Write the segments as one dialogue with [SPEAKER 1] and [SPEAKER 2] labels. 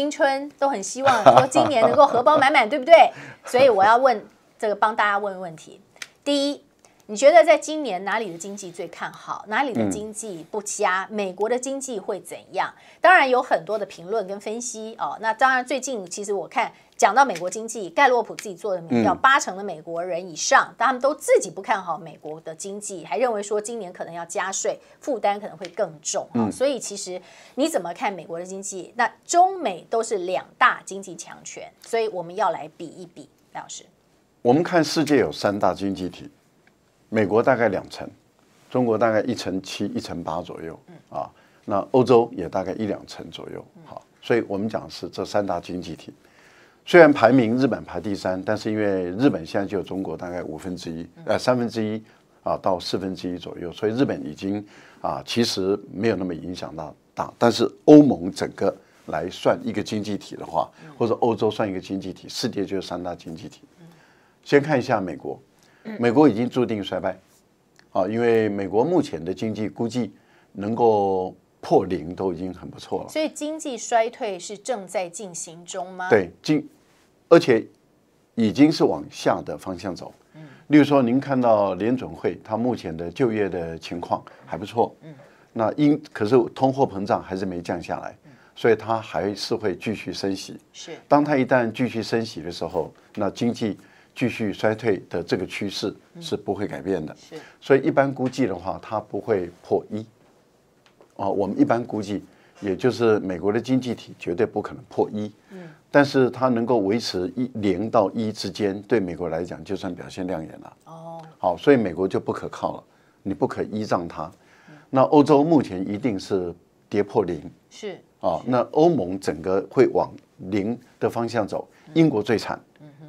[SPEAKER 1] 青春都很希望说今年能够荷包满满，对不对？所以我要问这个帮大家问问题。第一，你觉得在今年哪里的经济最看好，哪里的经济不佳？美国的经济会怎样？当然有很多的评论跟分析哦。那当然，最近其实我看。讲到美国经济，盖洛普自己做的民调，八成的美国人以上，他们都自己不看好美国的经济，还认为说今年可能要加税，负担可能会更重啊。所以其实你怎么看美国的经济？那中美都是两大经济强权，所以我们要来比一比，赖老师。
[SPEAKER 2] 我们看世界有三大经济体，美国大概两成，中国大概一成七、一成八左右，啊，那欧洲也大概一两成左右，好，所以我们讲是这三大经济体。虽然排名日本排第三，但是因为日本现在只有中国大概五分之一，呃三分之一啊到四分之一左右，所以日本已经啊其实没有那么影响到大。但是欧盟整个来算一个经济体的话，或者欧洲算一个经济体，世界就是三大经济体。先看一下美国，美国已经注定衰败啊，因为美国目前的经济估计能够。破零都已经很不错了，所
[SPEAKER 1] 以经济衰退是正在进行中吗？对，
[SPEAKER 2] 经，而且已经是往下的方向走。嗯，例如说，您看到联准会，它目前的就业的情况还不错。嗯，那因可是通货膨胀还是没降下来，所以它还是会继续升息。是，当它一旦继续升息的时候，那经济继续衰退的这个趋势是不会改变的。是，所以一般估计的话，它不会破一。啊，我们一般估计，也就是美国的经济体绝对不可能破一，嗯，但是它能够维持一零到一之间，对美国来讲就算表现亮眼了。哦，好，所以美国就不可靠了，你不可依仗它。那欧洲目前一定是跌破零，是，啊，那欧盟整个会往零的方向走，英国最惨，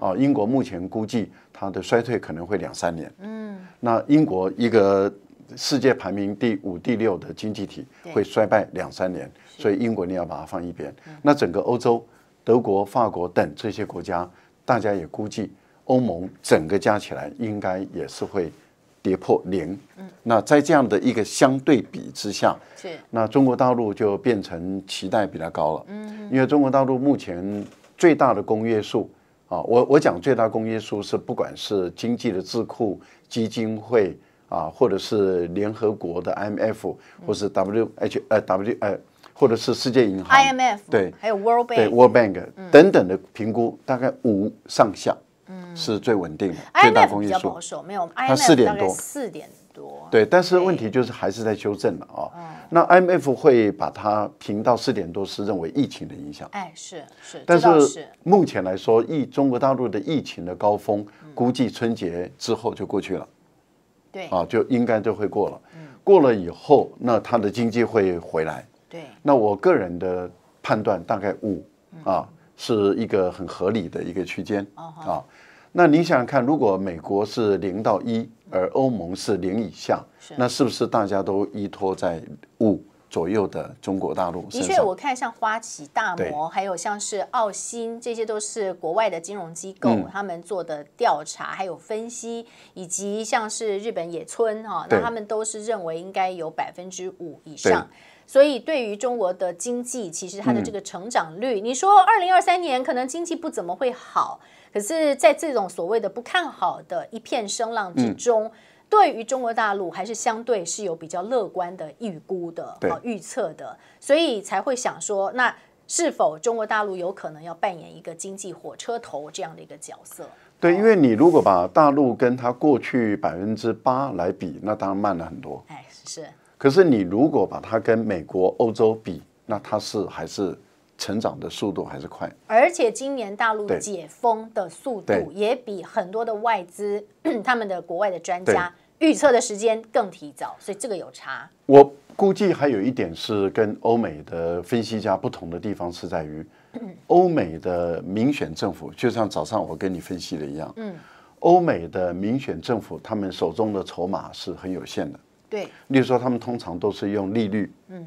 [SPEAKER 2] 啊，英国目前估计它的衰退可能会两三年，嗯，那英国一个。世界排名第五、第六的经济体会衰败两三年，所以英国你要把它放一边。那整个欧洲，德国、法国等这些国家，大家也估计欧盟整个加起来应该也是会跌破零。那在这样的一个相对比之下，那中国大陆就变成期待比它高了。嗯，因为中国大陆目前最大的公约数啊，我我讲最大公约数是不管是经济的智库基金会。啊，或者是联合国的 IMF，或是 WH 呃 W 呃，或者是世界银行
[SPEAKER 1] IMF 对，还有 World Bank 对 World
[SPEAKER 2] Bank 等等的评估，大概五上下，嗯，是最稳定的。最大公约数。保守，
[SPEAKER 1] 没有 IMF 大概四点多，四点多
[SPEAKER 2] 对。但是问题就是还是在修正了啊。那 IMF 会把它评到四点多，是认为疫情的影响。哎，是是，但是目前来说，疫中国大陆的疫情的高峰估计春节之后就过去了。对，啊，就应该就会过了，嗯，过了以后，那它的经济会回来。对，那我个人的判断大概五，啊，是一个很合理的一个区间。啊，那你想看，如果美国是零到一，而欧盟是零以下，那是不是大家都依托在五？左右的中国大陆，的确，我
[SPEAKER 1] 看像花旗、大摩，还有像是澳新，这些都是国外的金融机构，他们做的调查、还有分析，以及像是日本野村哈，那他们都是认为应该有百分之五以上。所以对于中国的经济，其实它的这个成长率，你说二零二三年可能经济不怎么会好，可是在这种所谓的不看好的一片声浪之中。对于中国大陆还是相对是有比较乐观的预估的，啊，预测的，所以才会想说，那是否中国大陆有可能要扮演一个经济火车头这样的一个角色？
[SPEAKER 2] 对，因为你如果把大陆跟它过去百分之八来比，那当然慢了很多。哎，是。可是你如果把它跟美国、欧洲比，那它是还是？成长的速度还是快，
[SPEAKER 1] 而且今年大陆解封的速度也比很多的外资、他们的国外的专家预测的时间更提早，所以这个有差。
[SPEAKER 2] 我估计还有一点是跟欧美的分析家不同的地方是在于，欧美的民选政府就像早上我跟你分析的一样，嗯，欧美的民选政府他们手中的筹码是很有限的，对，例如说他们通常都是用利率，嗯，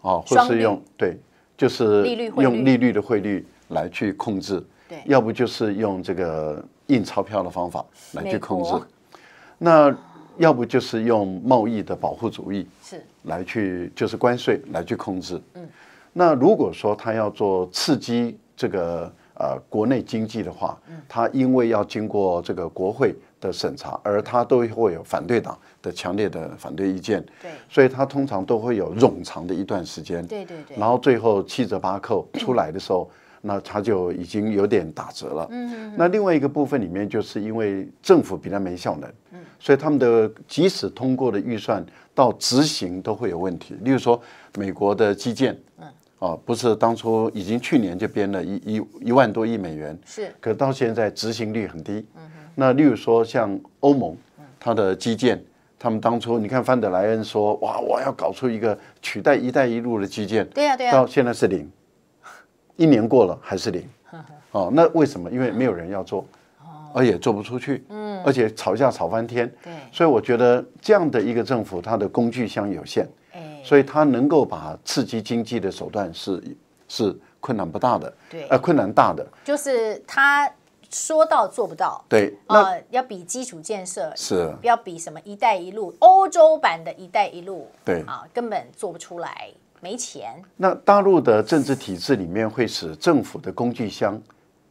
[SPEAKER 2] 啊，或是用对。就是用利率的汇率来去控制，要不就是用这个印钞票的方法来去控制，那要不就是用贸易的保护主义是来去就是关税来去控制。嗯，那如果说他要做刺激这个。呃，国内经济的话，它因为要经过这个国会的审查，而它都会有反对党的强烈的反对意见，对，所以它通常都会有冗长的一段时间，对对对，然后最后七折八扣出来的时候，那它就已经有点打折了。嗯，那另外一个部分里面，就是因为政府比较没效能，所以他们的即使通过的预算到执行都会有问题。例如说，美国的基建。哦，不是当初已经去年就编了一一一万多亿美元，是，可到现在执行率很低。嗯，那例如说像欧盟，它的基建，他们当初你看范德莱恩说，哇，我要搞出一个取代“一带一路”的基建，对呀对呀，到现在是零，一年过了还是零。哦，那为什么？因为没有人要做，哦，而且做不出去，嗯，而且吵架吵翻天，对，所以我觉得这样的一个政府，它的工具箱有限。所以，他能够把刺激经济的手段是是困难不大的，对，呃，困难大的
[SPEAKER 1] 就是他说到做不到，
[SPEAKER 2] 对，那
[SPEAKER 1] 要比基础建设是，要比什么“一带一路”欧洲版的“一带一路”，对啊，根本做不出来，没钱。
[SPEAKER 2] 那大陆的政治体制里面会使政府的工具箱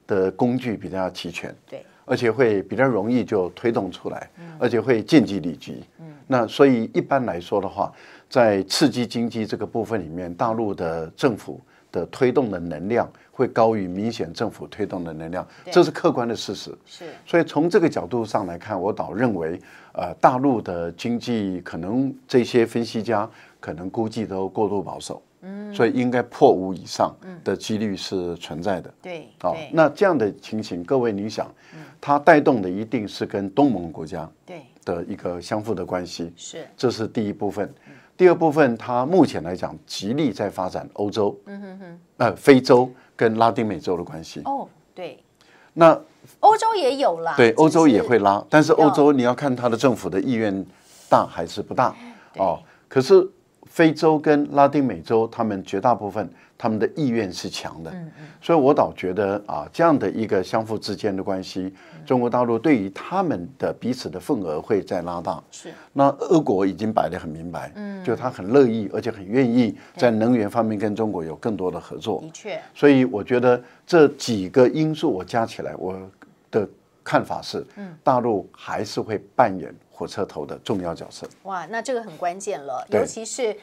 [SPEAKER 2] 的工具比较齐全，对，而且会比较容易就推动出来，而且会见机立局。嗯，那所以一般来说的话。在刺激经济这个部分里面，大陆的政府的推动的能量会高于明显政府推动的能量，这是客观的事实。是，所以从这个角度上来看，我倒认为，呃，大陆的经济可能这些分析家可能估计都过度保守。嗯，所以应该破五以上的几率是存在的。对，好，那这样的情形，各位你想，它带动的一定是跟东盟国家对的一个相互的关系。是，这是第一部分。第二部分，它目前来讲，极力在发展欧洲，嗯哼哼，呃，非洲跟拉丁美洲的关系。
[SPEAKER 1] 哦，对，那欧洲也有啦，对，欧洲也会拉，但是欧洲
[SPEAKER 2] 你要看它的政府的意愿大还是不大哦。可是非洲跟拉丁美洲，他们绝大部分。他们的意愿是强的，所以，我倒觉得啊，这样的一个相互之间的关系，中国大陆对于他们的彼此的份额会在拉大。是。那俄国已经摆得很明白，嗯，就他很乐意，而且很愿意在能源方面跟中国有更多的合作。的确。所以，我觉得这几个因素我加起来，我的看法是，嗯，大陆还是会扮演火车头的重要角色。
[SPEAKER 1] 哇，那这个很关键了，尤其是，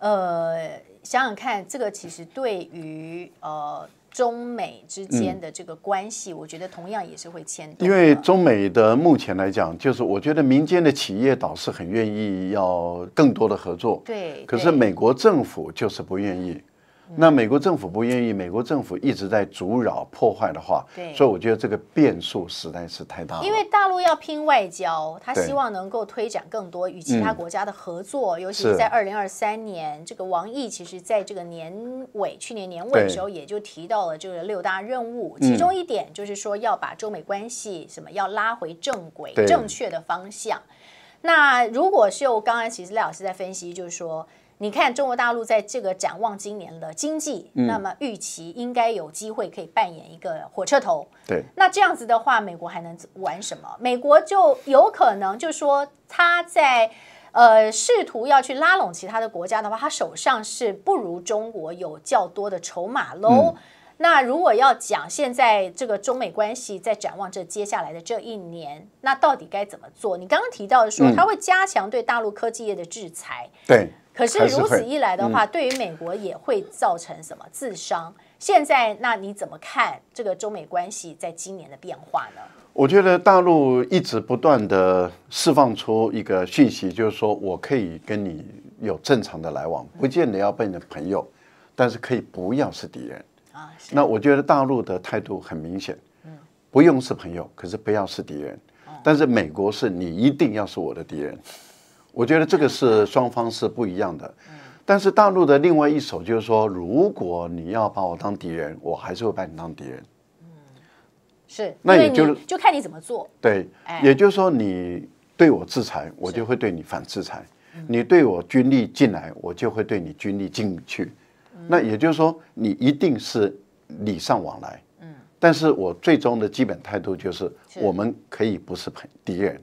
[SPEAKER 1] 呃。想想看，这个其实对于呃中美之间的这个关系，我觉得同样也是会牵动。
[SPEAKER 2] 因为中美的目前来讲，就是我觉得民间的企业倒是很愿意要更多的合作，对。可是美国政府就是不愿意。那美国政府不愿意，美国政府一直在阻扰破坏的话，对，所以我觉得这个变数实在是太大了。因
[SPEAKER 1] 为大陆要拼外交，他希望能够推展更多与其他国家的合作，尤其是在二零二三年。这个王毅其实在这个年尾，去年年尾的时候，也就提到了这个六大任务，其中一点就是说要把中美关系什么要拉回正轨，正确的方向。那如果是由刚才其实赖老师在分析，就是说。你看中国大陆在这个展望今年的经济，那么预期应该有机会可以扮演一个火车头。对，那这样子的话，美国还能玩什么？美国就有可能就说他在，呃，试图要去拉拢其他的国家的话，他手上是不如中国有较多的筹码喽。那如果要讲现在这个中美关系在展望这接下来的这一年，那到底该怎么做？你刚刚提到的说它会加强对大陆科技业的制裁，对，可是如此一来的话，对于美国也会造成什么自伤？现在那你怎么看这个中美关系在今年的变化呢？
[SPEAKER 2] 我觉得大陆一直不断的释放出一个讯息，就是说我可以跟你有正常的来往，不见得要被你的朋友，但是可以不要是敌人。啊，那我觉得大陆的态度很明显，嗯，不用是朋友，可是不要是敌人。但是美国是你一定要是我的敌人，我觉得这个是双方是不一样的。但是大陆的另外一手就是说，如果你要把我当敌人，我还是会把你当敌人。
[SPEAKER 1] 是，那也就就看你怎么做。
[SPEAKER 2] 对，也就是说你对我制裁，我就会对你反制裁；你对我军力进来，我就会对你军力进去。那也就是说，你一定是礼尚往来。嗯，但是我最终的基本态度就是，我们可以不是朋敌人。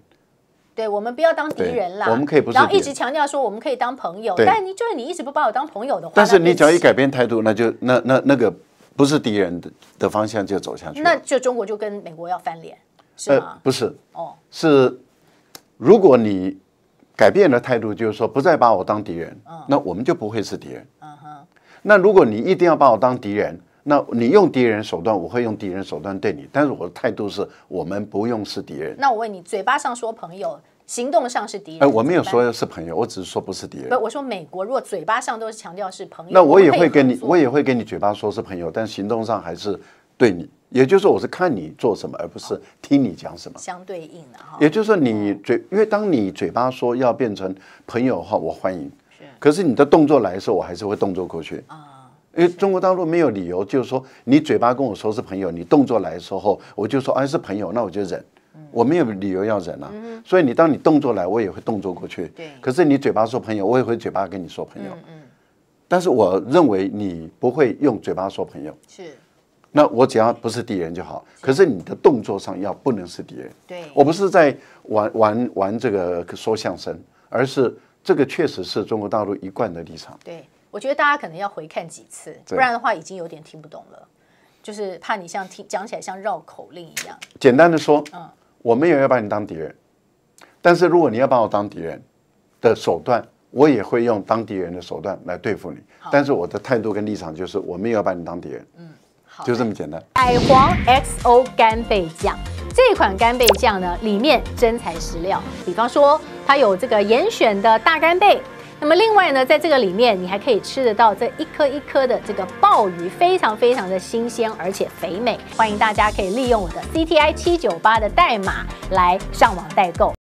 [SPEAKER 1] 对，我们不要当敌人啦。我们可以不是，然后一直强调说，我们可以当朋友。但你就是你一直不把我当朋友的话，但是你只要一改
[SPEAKER 2] 变态度，那就那那那个不是敌人的的方向就走下去。那
[SPEAKER 1] 就中国就跟美国要翻脸，是吗？不是，哦，
[SPEAKER 2] 是如果你改变的态度，就是说不再把我当敌人，那我们就不会是敌人。那如果你一定要把我当敌人，那你用敌人手段，我会用敌人手段对你。但是我的态度是，我们不用是敌人。
[SPEAKER 1] 那我问你，嘴巴上说朋友，行动上是敌人？哎，我没
[SPEAKER 2] 有说是朋友，我只是说不是敌人。不，
[SPEAKER 1] 我说美国如果嘴巴上都是强调是朋友，那我也会跟你，我也
[SPEAKER 2] 会跟你嘴巴说是朋友，但行动上还是对你。也就是说，我是看你做什么，而不是听你讲什么。相
[SPEAKER 1] 对应的哈。
[SPEAKER 2] 也就是说，你嘴，因为当你嘴巴说要变成朋友的话，我欢迎。可是你的动作来的时候，我还是会动作过去啊。因为中国大陆没有理由，就是说你嘴巴跟我说是朋友，你动作来的时候，我就说哎是朋友，那我就忍，我没有理由要忍啊。所以你当你动作来，我也会动作过去。可是你嘴巴说朋友，我也会嘴巴跟你说朋友。但是我认为你不会用嘴巴说朋友。是。那我只要不是敌人就好。可是你的动作上要不能是敌人。对。我不是在玩玩玩这个说相声，而是。这个确实是中国大陆一贯的立场。
[SPEAKER 1] 对，我觉得大家可能要回看几次，不然的话已经有点听不懂了，就是怕你像听讲起来像绕口令一样。
[SPEAKER 2] 简单的说，嗯，我们也要把你当敌人，但是如果你要把我当敌人的手段，我也会用当敌人的手段来对付你。但是我的态度跟立场就是，我们也要把你当敌人。嗯，好，就这么简单。
[SPEAKER 1] 海皇 XO 干贝酱。这款干贝酱呢，里面真材实料。比方说，它有这个严选的大干贝，那么另外呢，在这个里面你还可以吃得到这一颗一颗的这个鲍鱼，非常非常的新鲜而且肥美。欢迎大家可以利用我的 C T I 七九八的代码来上网代购。